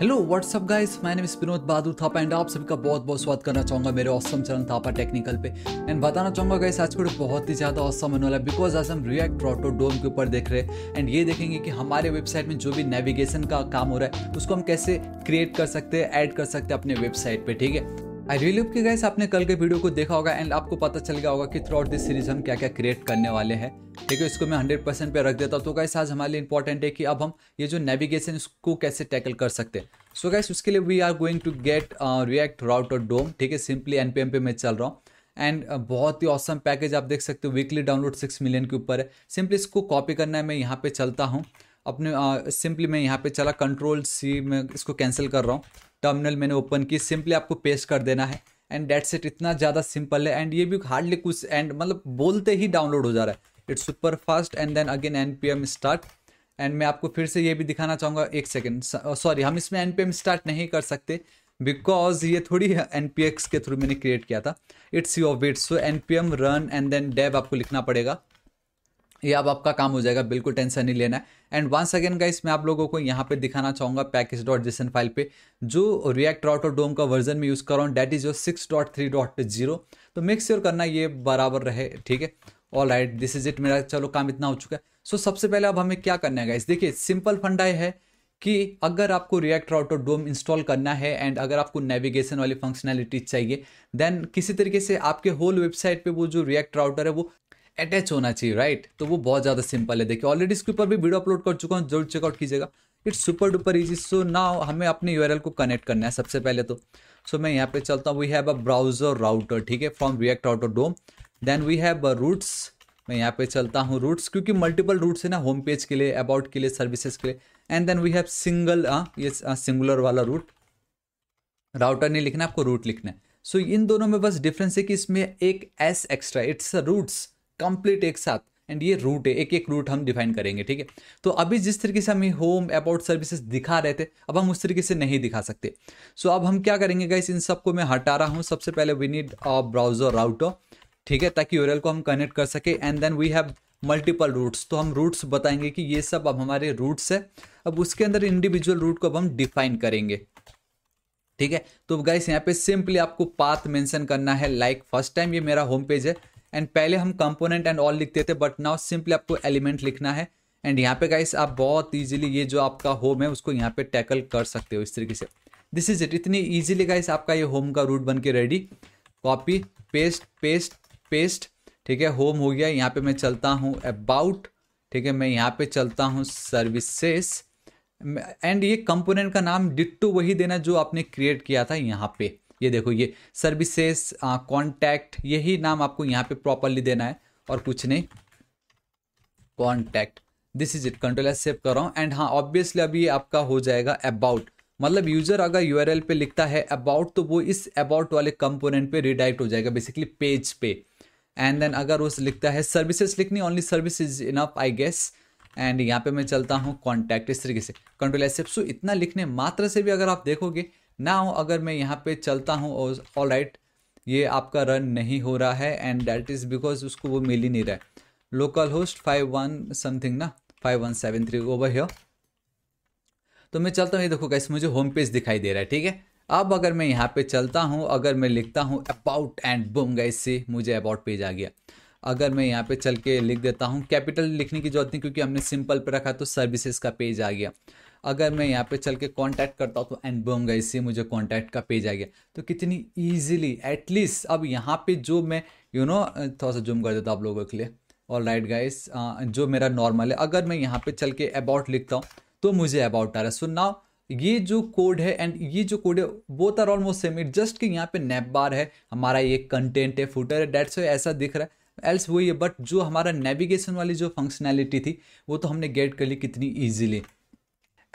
hello what's up guys my name is Vinod Bahadur Thapa and आप सभी का बहुत बहुत स्वागत करना चाहूँगा मेरे ऑसम चरण थापा टेक्निकल पे एंड बताना चाहूँगा गाइस आज का बहुत ही ज़्यादा औसम होने वाला है बिकॉज आज हम रिएक्ट प्रोटो डोम के ऊपर देख रहे हैं एंड ये देखेंगे कि हमारे वेबसाइट में जो भी नेविगेशन का काम हो रहा है उसको हम कैसे क्रिएट कर सकते हैं ऐड कर सकते हैं अपने वेबसाइट पर ठीक है आई रियली होप कि गैस आपने कल के वीडियो को देखा होगा एंड आपको पता चल गया होगा कि थ्रू आउट दिस सीरीज हम क्या क्या क्रिएट करने वाले हैं ठीक है इसको मैं हंड्रेड परसेंट पे रख देता हूँ तो गैस आज हमारे लिए इंपॉर्टेंट है कि अब हम ये जो नेविगेशन इसको कैसे टैकल कर सकते हैं सो गैस उसके लिए we are going to get React router dom ठीक है सिंपली एन पे मैं चल रहा हूँ एंड uh, बहुत ही औसम पैकेज आप देख सकते हो वीकली डाउनलोड सिक्स मिलियन के ऊपर है सिंपली इसको कॉपी करना है मैं यहाँ पे चलता हूँ अपने सिंपली uh, मैं यहाँ पे चला कंट्रोल सी मैं इसको कैंसिल कर रहा हूँ टर्मिनल मैंने ओपन की सिंपली आपको पेस्ट कर देना है एंड डेट सेट इतना ज़्यादा सिंपल है एंड ये भी हार्डली कुछ एंड मतलब बोलते ही डाउनलोड हो जा रहा है it's super fast and then again N P M start and मैं आपको फिर से ये भी दिखाना चाहूँगा एक सेकेंड सॉरी uh, हम इसमें एन पी एम स्टार्ट नहीं कर सकते बिकॉज ये थोड़ी एन पी एक्स के थ्रू मैंने क्रिएट किया था it's your Vite so N P M run and then dev आपको लिखना पड़ेगा ये अब आपका काम हो जाएगा बिल्कुल टेंशन नहीं लेना है एंड वंस अगेन गाइस मैं आप लोगों को यहाँ पे दिखाना चाहूँगा पैकेज डॉट जिसन फाइल पे जो रिएक्ट ऑटो डोम का वर्जन में यूज़ कर रहा हूँ that is your six dot three dot zero तो मेक श्योर करना ये बराबर रहे ठीक है all right this is it मेरा चलो काम इतना हो चुका है सो so, सबसे पहले अब हमें क्या करना है गाइस देखिए सिंपल फंडा है कि अगर आपको रिएक्ट ऑटो डोम इंस्टॉल करना है एंड अगर आपको नेविगेशन वाली फंक्शनैलिटीज चाहिए देन किसी तरीके से आपके होल वेबसाइट पे वो जो रिएक्ट राउटर है वो अटैच होना चाहिए राइट तो वो बहुत ज़्यादा सिंपल है देखिए ऑलरेडी इसके ऊपर भी वीडियो अपलोड कर चुका हूँ जरूर चेकआउट कीजिएगा it's super duper easy so ना हमें अपने यू को कनेक्ट करना है सबसे पहले तो सो so, मैं यहाँ पे चलता हूँ we have a browser router ठीक है from React out dom then we have routes मैं यहाँ पे चलता हूँ रूट्स क्योंकि मल्टीपल रूट्स है ना होम पेज के लिए अबाउट के लिए सर्विसेज के लिए and then we have single ये सिंगुलर हाँ, वाला रूट राउटर नहीं लिखना आपको रूट लिखना है सो so, इन दोनों में बस डिफरेंस है कि इसमें एक S extra it's routes complete एक साथ एंड ये रूट है एक एक रूट हम डिफाइन करेंगे ठीक है तो अभी जिस तरीके से हम होम अबाउट सर्विसेज दिखा रहे थे अब हम उस तरीके से नहीं दिखा सकते सो so, अब हम क्या करेंगे गाइस इन सबको मैं हटा रहा हूँ सबसे पहले we need a browser router ठीक है ताकि यूरल को हम कनेक्ट कर सके and then we have multiple routes तो हम रूट्स बताएंगे कि ये सब अब हमारे रूट्स है अब उसके अंदर इंडिविजुअल रूट को अब हम डिफाइन करेंगे ठीक है तो गाइस यहाँ पे सिंपली आपको पाथ मेंशन करना है लाइक फर्स्ट टाइम ये मेरा होम पेज है एंड पहले हम कंपोनेंट एंड ऑल लिखते थे बट नाउ सिंपली आपको एलिमेंट लिखना है एंड यहाँ पे गाइस आप बहुत इजीली ये जो आपका होम है उसको यहाँ पे टैकल कर सकते हो इस तरीके से दिस इज इट इतनी इजीली गाइस आपका ये होम का रूट बन के ready copy paste paste paste ठीक है होम हो गया यहाँ पे मैं चलता हूँ अबाउट ठीक है मैं यहाँ पे चलता हूँ सर्विसेस एंड ये कंपोनेंट का नाम डिट्टू वही देना जो आपने क्रिएट किया था यहाँ पे ये देखो ये सर्विसेस कॉन्टैक्ट यही नाम आपको यहाँ पे प्रॉपरली देना है और कुछ नहीं contact this is it control S save कर रहा हूँ एंड हाँ ऑब्वियसली अभी आपका हो जाएगा अबाउट मतलब यूजर अगर यू पे लिखता है अबाउट तो वो इस अबाउट वाले कंपोनेंट पे रिडाइट हो जाएगा बेसिकली पेज पे एंड देन अगर उस लिखता है सर्विसेज लिखनी only service is enough I guess and यहाँ पे मैं चलता हूँ कॉन्टैक्ट इस तरीके से कंट्रोल एस सो इतना लिखने मात्र से भी अगर आप देखोगे नाउ अगर मैं यहाँ पे चलता हूँ ऑल राइट ये आपका रन नहीं हो रहा है एंड दैट इज़ बिकॉज उसको वो मिल ही नहीं रहा है local host five one something ना five one seven three over here तो मैं चलता हूँ ये देखो कैसे मुझे होम पेज दिखाई दे रहा है ठीक है अब अगर मैं यहाँ पे चलता हूँ अगर मैं लिखता हूँ अबाउट एंड बुम गैस से मुझे अबाउट पेज आ गया अगर मैं यहाँ पे चल के लिख देता हूँ कैपिटल लिखने की जरूरत नहीं क्योंकि हमने सिंपल पे रखा तो सर्विसेज का पेज आ गया अगर मैं यहाँ पे चल के कॉन्टैक्ट करता हूँ तो एंड बम गई से मुझे कॉन्टैक्ट का पेज आ गया तो कितनी ईजिली एटलीस्ट अब यहाँ पे जो मैं यू नो थोड़ा सा जूम कर देता हूँ आप लोगों के लिए और राइट गाइस जो मेरा नॉर्मल है अगर मैं यहाँ पे चल के अबाउट लिखता हूँ तो मुझे अबाउट आ रहा है सो नाउ ये जो कोड है एंड ये जो कोड है वो are almost same it just कि यहाँ पे नैप बार है हमारा ये कंटेंट है फुटर है डेट्स ऐसा दिख रहा है एल्स वही है बट जो हमारा नेविगेशन वाली जो फंक्शनैलिटी थी वो तो हमने गेट कर ली कितनी easily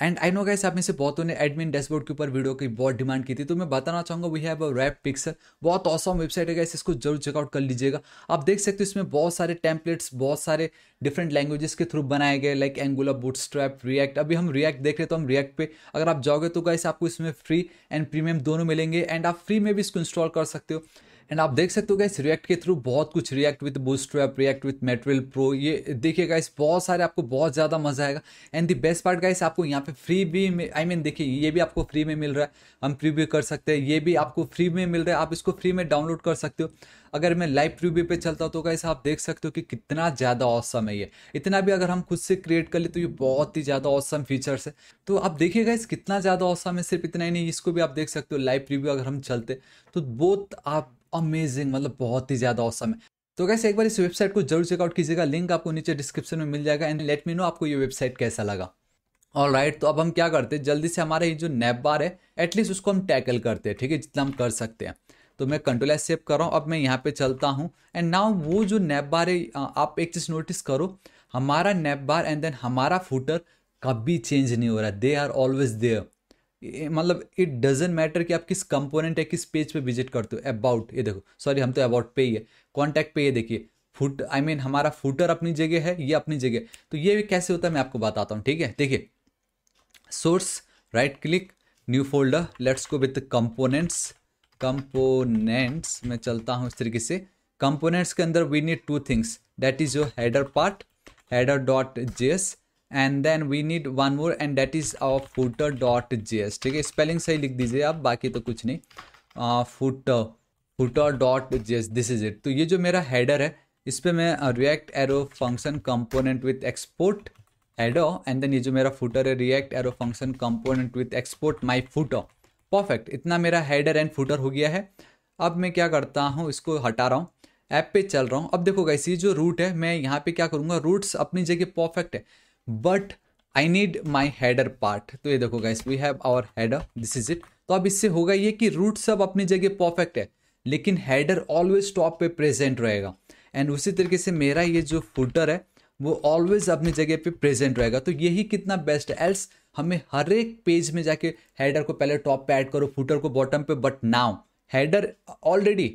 and I know guys आप में से बहुतों ने एडमिन डैशबोर्ड के ऊपर वीडियो की बहुत डिमांड की थी तो मैं बताना चाहूंगा we have a Wrap Pixel बहुत औसम वेबसाइट है गाइस इसको जरूर चेकआउट कर लीजिएगा आप देख सकते हो इसमें बहुत सारे टेम्पलेट्स बहुत सारे डिफरेंट लैंग्वेजेस के थ्रू बनाए गए like Angular Bootstrap React अभी हम रिएक्ट देख रहे तो हम रिएक्ट पे अगर आप जाओगे तो गाइस आपको इसमें फ्री एंड प्रीमियम दोनों मिलेंगे एंड आप फ्री में भी इसको इंस्टॉल कर सकते हो एंड आप देख सकते हो गाइस रिएक्ट के थ्रू बहुत कुछ React with Bootstrap React with Material Pro ये देखिए गाइस बहुत सारे आपको बहुत ज़्यादा मजा आएगा and the best part guys आपको यहाँ पे फ्री भी आई मीन देखिए ये भी आपको फ्री में मिल रहा है हम प्रीव्यू कर सकते हैं ये भी आपको फ्री में मिल रहा है आप इसको फ्री में डाउनलोड कर सकते हो अगर मैं लाइव प्रीव्यू पे चलता हूँ तो गाइस आप देख सकते हो कि कितना ज़्यादा औसम है ये इतना भी अगर हम खुद से क्रिएट कर ले तो ये बहुत ही ज़्यादा औसम फीचर्स है तो आप देखिए गाइस कितना ज़्यादा औसम है सिर्फ इतना ही नहीं इसको भी आप देख सकते हो लाइव प्रीव्यू अगर हम चलते तो बहुत आप अमेजिंग मतलब बहुत ही ज़्यादा औसम है तो कैसे एक बार इस वेबसाइट को जरूर चेकआउट कीजिएगा लिंक आपको नीचे डिस्क्रिप्शन में मिल जाएगा एंड लेट मी नो आपको ये वेबसाइट कैसा लगा और राइट तो अब हम क्या करते हैं जल्दी से हमारा ये जो नैप बार है एटलीस्ट उसको हम टैकल करते हैं ठीक है जितना हम कर सकते हैं तो मैं कंट्रोल एस सेव कर रहा हूँ अब मैं यहाँ पे चलता हूँ एंड नाउ वो जो नैप बार है आप एक चीज़ नोटिस करो हमारा नैप बार एंड देन हमारा फूटर कभी चेंज नहीं हो रहा है दे आर ऑलवेज देयर मतलब इट डजेंट मैटर कि आप किस कंपोनेंट या किस पेज पे विजिट करते हो अबाउट ये देखो सॉरी हम तो अबाउट पे ही है कॉन्टैक्ट पे ये देखिए फुट आई मीन हमारा फुटर अपनी जगह है ये अपनी जगह तो ये भी कैसे होता है मैं आपको बताता हूँ ठीक है देखिए source right click new folder let's go with components components मैं चलता हूँ इस तरीके से कंपोनेंट्स के अंदर we need two things that is your header part header dot J S and then we need one more and that is our footer dot G S ठीक है स्पेलिंग सही लिख दीजिए आप बाकी तो कुछ नहीं footer footer dot G S this is it तो ये जो मेरा हैडर है इस पर मैं react arrow function component with export एडो एंड देन ये जो मेरा फूटर है react arrow function component with export my footer perfect इतना मेरा हैडर एंड फूटर हो गया है अब मैं क्या करता हूँ इसको हटा रहा हूँ ऐप पे चल रहा हूँ अब देखो गाइस ये जो रूट है मैं यहाँ पे क्या करूँगा रूट्स अपनी जगह परफेक्ट है but I need my header part तो ये देखो guys we have our header this is it तो अब इससे होगा ये कि रूट सब अपनी जगह परफेक्ट है लेकिन हैडर ऑलवेज टॉप पे प्रेजेंट रहेगा एंड उसी तरीके से मेरा ये जो फुटर है वो ऑलवेज अपनी जगह पे प्रेजेंट रहेगा तो यही कितना बेस्ट है एल्स हमें हर एक पेज में जाके हेडर को पहले टॉप पे ऐड करो फुटर को बॉटम पे बट नाउ हैडर ऑलरेडी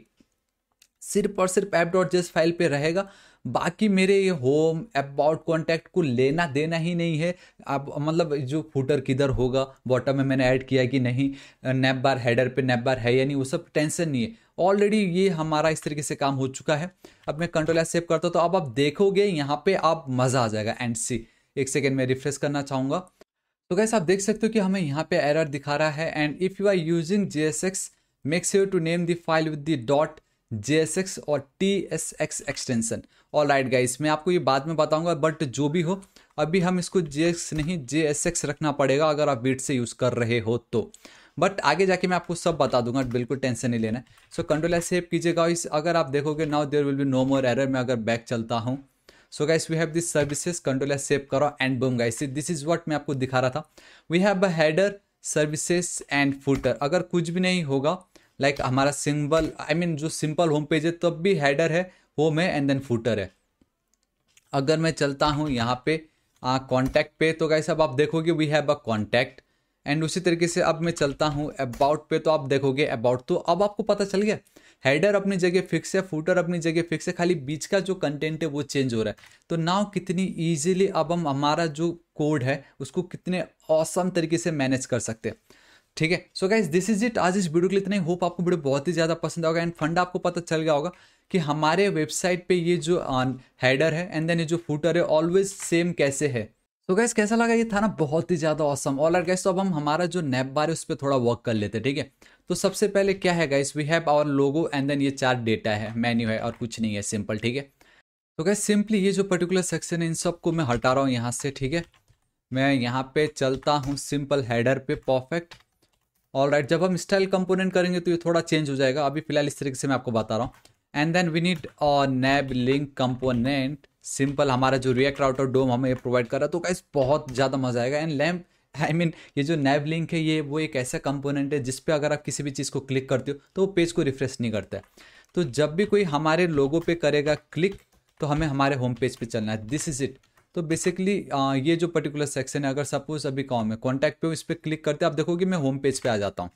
सिर्फ और सिर्फ ऐप डॉट जेस फाइल पे रहेगा बाकी मेरे ये होम अबाउट कॉन्टैक्ट को लेना देना ही नहीं है आप मतलब जो फूटर किधर होगा बॉटम में मैंने ऐड किया कि नहीं नैप बार हेडर पे नैप बार है या नहीं वो सब टेंशन नहीं है ऑलरेडी ये हमारा इस तरीके से काम हो चुका है अब मैं कंट्रोल एस सेव करता हूँ तो अब आप देखोगे यहाँ पे आप मज़ा आ जाएगा एंड सी एक सेकेंड मैं रिफ्रेश करना चाहूँगा तो कैसे आप देख सकते हो कि हमें यहाँ पे एरर दिखा रहा है and if you are using J S X makes you to name the file with the dot J S X और T S X extension all right guys मैं आपको ये बाद में बताऊंगा बट जो भी हो अभी हम इसको जे नहीं जे रखना पड़ेगा अगर आप बीट से यूज़ कर रहे हो तो बट आगे जाके मैं आपको सब बता दूंगा बिल्कुल टेंशन नहीं लेना है सो कंट्रोल एस सेव कीजिएगा इस अगर आप देखोगे now there will be no more error मैं अगर बैक चलता हूँ so guys we have this services control S save करो and boom guys this is what मैं आपको दिखा रहा था we have a header services and footer अगर कुछ भी नहीं होगा लाइक like हमारा symbol I I mean mean, जो सिंपल होम पेज है तब भी हैडर है होम है एंड देन फूटर है अगर मैं चलता हूँ यहाँ पे कॉन्टैक्ट पे तो कैसे अब आप देखोगे we have a contact and उसी तरीके से अब मैं चलता हूँ अबाउट पे तो आप देखोगे अबाउट तो अब आपको पता चल गया हेडर अपनी जगह फिक्स है फूटर अपनी जगह फिक्स है खाली बीच का जो कंटेंट है वो चेंज हो रहा है तो नाव कितनी ईजिली अब हम हमारा जो कोड है उसको कितने औसम तरीके से मैनेज कर सकते हैं ठीक है so guys this is it आज इस वीडियो के लिए इतना ही होप आपको वीडियो बहुत ही ज़्यादा पसंद आएगा एंड फंड आपको पता चल गया होगा कि हमारे वेबसाइट पे ये जो हेडर है एंड देन ये जो फूटर है ऑलवेज सेम कैसे है तो गैस कैसा लगा ये था ना बहुत ही ज़्यादा औसम ऑल आर गैस तो अब हम हमारा जो नैप बार है उस पर थोड़ा वर्क कर लेते हैं ठीक है तो सबसे पहले क्या है guys we have our logo and then ये चार डेटा है मेन्यू है और कुछ नहीं है सिंपल ठीक है तो गैस सिंपली ये जो पर्टिकुलर सेक्शन है इन सबको मैं हटा रहा हूँ यहाँ से ठीक है मैं यहाँ पे चलता हूँ सिंपल हैडर पे परफेक्ट ऑल राइट जब हम स्टाइल कंपोनेंट करेंगे तो ये थोड़ा चेंज हो जाएगा अभी फिलहाल इस तरीके से मैं आपको बता रहा हूँ and then we need nav link component simple हमारा जो रिएक्ट राउटर डोम हमें प्रोवाइड कर रहा है तो गाइस बहुत ज़्यादा मजा आएगा and lamp I I mean mean, ये जो नैब लिंक है ये वो एक ऐसा कंपोनेंट है जिसपे अगर आप किसी भी चीज़ को क्लिक करते हो तो वो पेज को रिफ्रेश नहीं करता है तो जब भी कोई हमारे लोगों पे करेगा क्लिक तो हमें हमारे होम पेज पे चलना है दिस इज़ इट तो बेसिकली ये जो पर्टिकुलर सेक्शन है अगर सपोज अभी कॉम है कॉन्टैक्ट पे इस पर क्लिक करते आप देखोगे मैं होम पेज पर पे आ जाता हूँ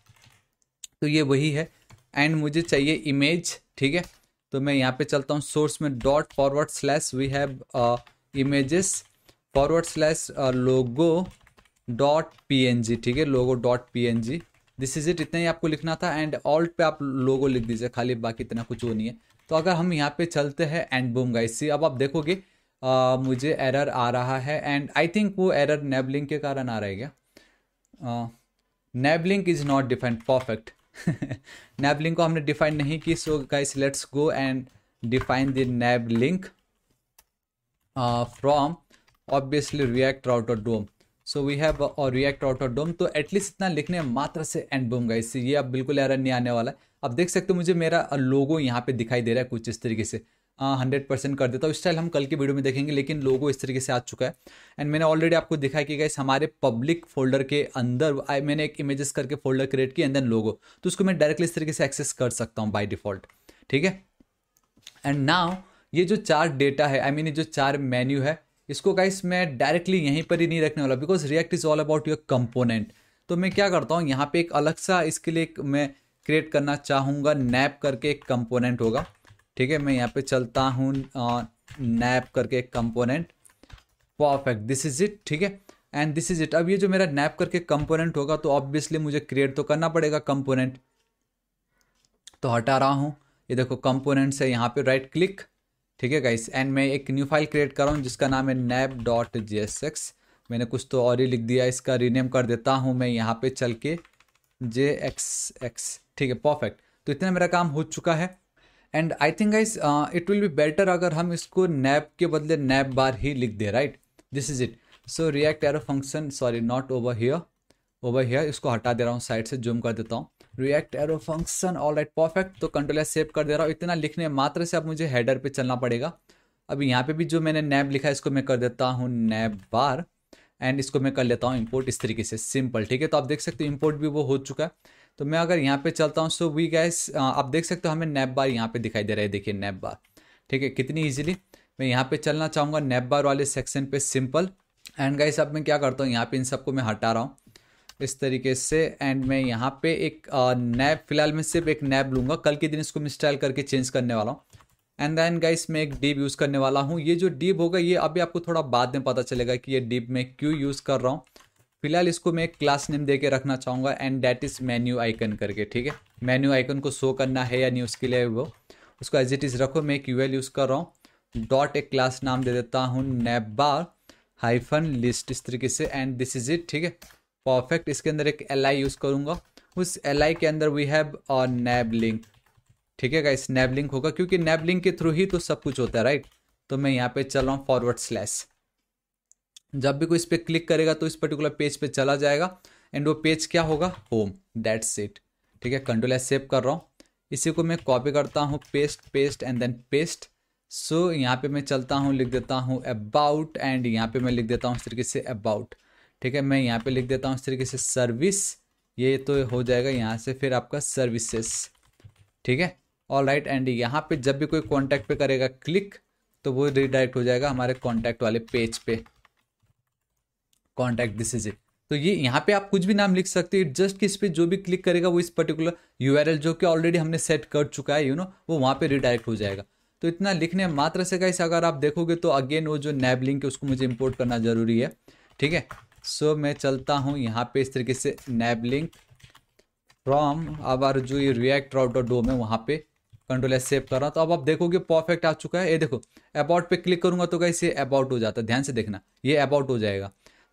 तो ये वही है एंड मुझे चाहिए इमेज ठीक है तो मैं यहाँ पे चलता हूँ सोर्स में dot forward slash we have images forward slash logo dot P N G ठीक है logo dot P N G this is it इतना ही आपको लिखना था एंड ऑल्ट पे आप लोगो लिख दीजिए खाली बाकी इतना कुछ वो नहीं है तो अगर हम यहाँ पे चलते हैं एंड बूम गाइस सी अब आप देखोगे आ, uh, मुझे एरर आ रहा है एंड आई थिंक वो एरर नेबलिंग के कारण आ रहेगा क्या navlink is not defend perfect nav link को हमने डिफाइन नहीं की so guys let's go and define the nav link from obviously react router DOM so we have और रिएक्ट आउट डोम तो एटलीस्ट इतना लिखने मात्र से एंड बोम गाइस ये अब बिल्कुल एरर नहीं आने वाला है अब देख सकते हो मुझे मेरा लोगो uh, यहाँ पे दिखाई दे रहा है कुछ इस तरीके से हंड्रेड हाँ, परसेंट कर देता हूँ स्टाइल हम कल की वीडियो में देखेंगे लेकिन लोगो इस तरीके से आ चुका है एंड मैंने ऑलरेडी आपको दिखाया कि गैस हमारे पब्लिक फोल्डर के अंदर आई मैंने एक इमेजेस करके फोल्डर क्रिएट किया एंड देन लोगो तो उसको मैं डायरेक्टली इस तरीके से एक्सेस कर सकता हूँ बाई डिफॉल्ट ठीक है एंड नाव ये जो चार डेटा है आई मीन ये जो चार मेन्यू है इसको गाइस मैं डायरेक्टली यहीं पर ही नहीं रखने वाला because react is all about your component तो मैं क्या करता हूँ यहाँ पे एक अलग सा इसके लिए मैं क्रिएट करना चाहूँगा नैप करके एक कंपोनेंट होगा ठीक है मैं यहाँ पे चलता हूँ नैप करके component perfect this is it ठीक है एंड दिस इज इट अब ये जो मेरा नैप करके कंपोनेंट होगा तो ऑब्वियसली मुझे क्रिएट तो करना पड़ेगा कंपोनेंट तो हटा रहा हूँ ये देखो कंपोनेंट्स है यहाँ पे राइट क्लिक ठीक है गाइस एंड मैं एक न्यू फाइल क्रिएट कर रहा हूँ जिसका नाम है nav dot G S X मैंने कुछ तो और ही लिख दिया इसका रीनेम कर देता हूँ मैं यहाँ पे चल के जे एक्स एक्स ठीक है परफेक्ट तो इतना मेरा काम हो चुका है and I think I it will be better अगर हम इसको नैप के बदले नैप बार ही लिख दे right this is it so react arrow function sorry not over here over here इसको हटा दे रहा हूँ साइड से जूम कर देता हूँ react arrow function all right perfect तो कंट्रोल सेव कर दे रहा हूँ इतना लिखने मात्र से अब मुझे हेडर पे चलना पड़ेगा अब यहाँ पे भी जो मैंने नैब लिखा है इसको मैं कर देता हूँ नैब बार एंड इसको मैं कर लेता हूँ इम्पोर्ट इस तरीके से सिंपल ठीक है तो आप देख सकते हो इम्पोर्ट भी वो हो चुका है तो मैं अगर यहाँ पे चलता हूँ सो वी गैस आप देख सकते हो हमें नैप बार यहाँ पे दिखाई दे रहा है देखिए नैप बार ठीक है कितनी इजीली मैं यहाँ पे चलना चाहूँगा नैप बार वाले सेक्शन पे सिंपल एंड गाइस अब मैं क्या करता हूँ यहाँ पे इन सबको मैं हटा रहा हूँ इस तरीके से एंड मैं यहाँ पे एक नैब फिलहाल मैं सिर्फ एक नैब लूँगा कल के दिन इसको मैं स्टाइल करके चेंज करने वाला हूँ एंड देन गाइस मैं एक डीप यूज़ करने वाला हूँ ये जो डीप होगा ये अभी आपको थोड़ा बाद में पता चलेगा कि ये डीप मैं क्यों यूज़ कर रहा हूँ फिलहाल इसको मैं एक क्लास नेम दे के रखना चाहूँगा and that is menu icon करके ठीक है मेन्यू आइकन को शो करना है या नहीं उसके लिए वो उसको एज इट इज़ रखो मैं एक यूएल यूज़ कर रहा हूँ डॉट एक क्लास नाम दे देता हूँ नेबार हाइफन लिस्ट इस तरीके से एंड दिस इज इट ठीक है परफेक्ट इसके अंदर एक एल आई यूज़ करूँगा उस एल आई के अंदर we have a nav link ठीक है इस नैब लिंक होगा क्योंकि नैब लिंक के थ्रू ही तो सब कुछ होता है राइट तो मैं यहाँ पे चल रहा हूँ फॉरवर्ड स्लैश जब भी कोई इस पर क्लिक करेगा तो इस पर्टिकुलर पेज पे चला जाएगा एंड वो पेज क्या होगा होम डेट्स इट ठीक है कंट्रोल एस सेव कर रहा हूँ इसी को मैं कॉपी करता हूँ paste paste and then paste so यहाँ पे मैं चलता हूँ लिख देता हूँ अबाउट एंड यहाँ पे मैं लिख देता हूँ इस तरीके से अबाउट ठीक है मैं यहाँ पे लिख देता हूँ इस तरीके से सर्विस ये तो हो जाएगा यहाँ से फिर आपका सर्विसेस ठीक है ऑल राइट एंड यहाँ पे जब भी कोई कॉन्टैक्ट पे करेगा क्लिक तो वो रिडायरेक्ट हो जाएगा हमारे कॉन्टैक्ट वाले पेज पे कॉन्टैक्ट दिस इज इट तो ये यहाँ पे आप कुछ भी नाम लिख सकते हो जस्ट इस पर जो भी क्लिक करेगा वो इस पर्टिकुलर यू जो कि ऑलरेडी हमने सेट कर चुका है यू नो वो वहाँ पर रिडायरेक्ट हो जाएगा तो इतना लिखने मात्र से गाइस अगर आप देखोगे तो अगेन वो जो नैब लिंक है उसको मुझे इम्पोर्ट करना ज़रूरी है ठीक है सो so, मैं चलता हूँ यहाँ पे इस तरीके से नैब लिंक फ्रॉम अब जो ये रिएक्ट राउटर डोम है वहाँ पे कंट्रोल एस सेव कर रहा हूँ तो अब आप देखोगे परफेक्ट आ चुका है ये देखो अबाउट पे क्लिक करूंगा तो कैसे अबाउट हो जाता है ध्यान से देखना ये अबाउट हो जाएगा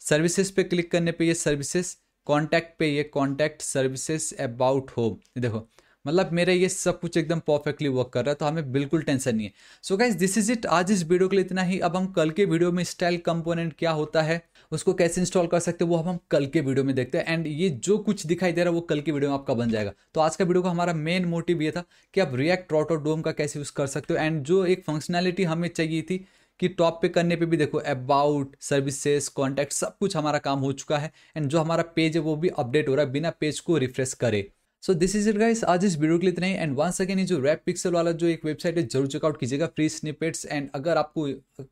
सर्विसेज पे क्लिक करने पे ये सर्विसेज कॉन्टैक्ट पे ये कॉन्टैक्ट सर्विसेज अबाउट होम देखो मतलब मेरा ये सब कुछ एकदम परफेक्टली वर्क कर रहा है तो हमें बिल्कुल टेंशन नहीं है so guys this is it आज इस वीडियो के लिए इतना ही अब हम कल के वीडियो में स्टाइल कंपोनेंट क्या होता है उसको कैसे इंस्टॉल कर सकते हैं वो हम हम कल के वीडियो में देखते हैं एंड ये जो कुछ दिखाई दे रहा है वो कल के वीडियो में आपका बन जाएगा तो आज का वीडियो का हमारा मेन मोटिव ये था कि आप रिएक्ट रोटो और डोम का कैसे यूज़ कर सकते हो एंड जो एक फंक्शनैलिटी हमें चाहिए थी कि टॉप पे करने पे भी देखो अबाउट सर्विसेज कॉन्टैक्ट सब कुछ हमारा काम हो चुका है एंड जो हमारा पेज है वो भी अपडेट हो रहा है बिना पेज को रिफ्रेश करे so this is it guys आज इस वीडियो के लिए इतना ही एंड वंस अगेन ये जो रैप पिक्सल वाला जो एक वेबसाइट है जरूर चेकआउट कीजिएगा फ्री स्निपेट्स एंड अगर आपको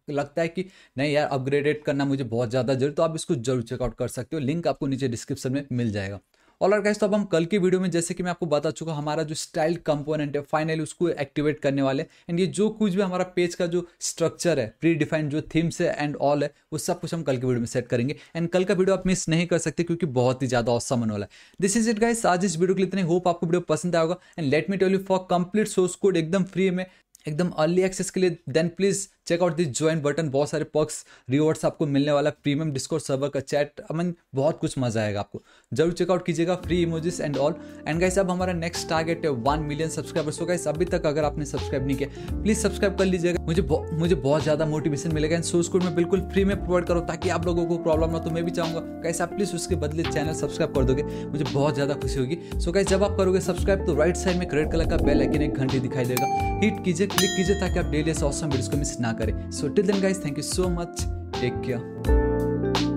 लगता है कि नहीं यार अपग्रेडेड करना मुझे बहुत ज़्यादा जरूरी तो आप इसको जरूर चेकआउट कर सकते हो लिंक आपको नीचे डिस्क्रिप्शन में मिल जाएगा ऑल और गाइस तो अब हम कल की वीडियो में जैसे कि मैं आपको बता चुका हमारा जो स्टाइल कंपोनेंट है फाइनली उसको एक्टिवेट करने वाले एंड ये जो कुछ भी हमारा पेज का जो स्ट्रक्चर है प्री डिफाइंड जो थीम्स है एंड ऑल है वो सब कुछ हम कल की वीडियो में सेट करेंगे एंड कल का वीडियो आप मिस नहीं कर सकते क्योंकि बहुत ही ज़्यादा औसम होने वाला है दिस इज इट गाइस आज इस वीडियो के लिए इतने होप आपको वीडियो पसंद आएगा and let me tell you for complete source code एकदम फ्री में एकदम अर्ली एक्सेस के लिए then please check out this join button बहुत सारे पक्स रिवॉर्ड्स आपको मिलने वाला प्रीमियम डिस्कोर्स सर्वर का चैट अमन बहुत कुछ मजा आएगा आपको जरूर चेकआउट कीजिएगा free emojis and all and guys अब हमारा नेक्स्ट टारगेट है one million subscribers so guys अभी तक अगर आपने सब्सक्राइब नहीं किया प्लीज सब्सक्राइब कर लीजिएगा मुझे मुझे बहुत ज्यादा मोटिवेशन मिलेगा एंड सोर्स कोड में बिल्कुल फ्री में प्रोवाइड करो ताकि आप लोगों को प्रॉब्लम ना तो मैं भी चाहूंगा कैसे आप प्लीज उसके बदले चैनल सब्सक्राइब कर दोगे मुझे बहुत ज्यादा खुशी होगी सो गाइस जब आप करोगे सब्सक्राइब तो राइट साइड में रेड कलर का बेल आइकन एक घंटे दिखाई देगा हिट कीजिए क्लिक कीजिए ताकि आप डेली ऐसे ऑसम वीडियोस को मिस ना करें so till then guys thank you so much take care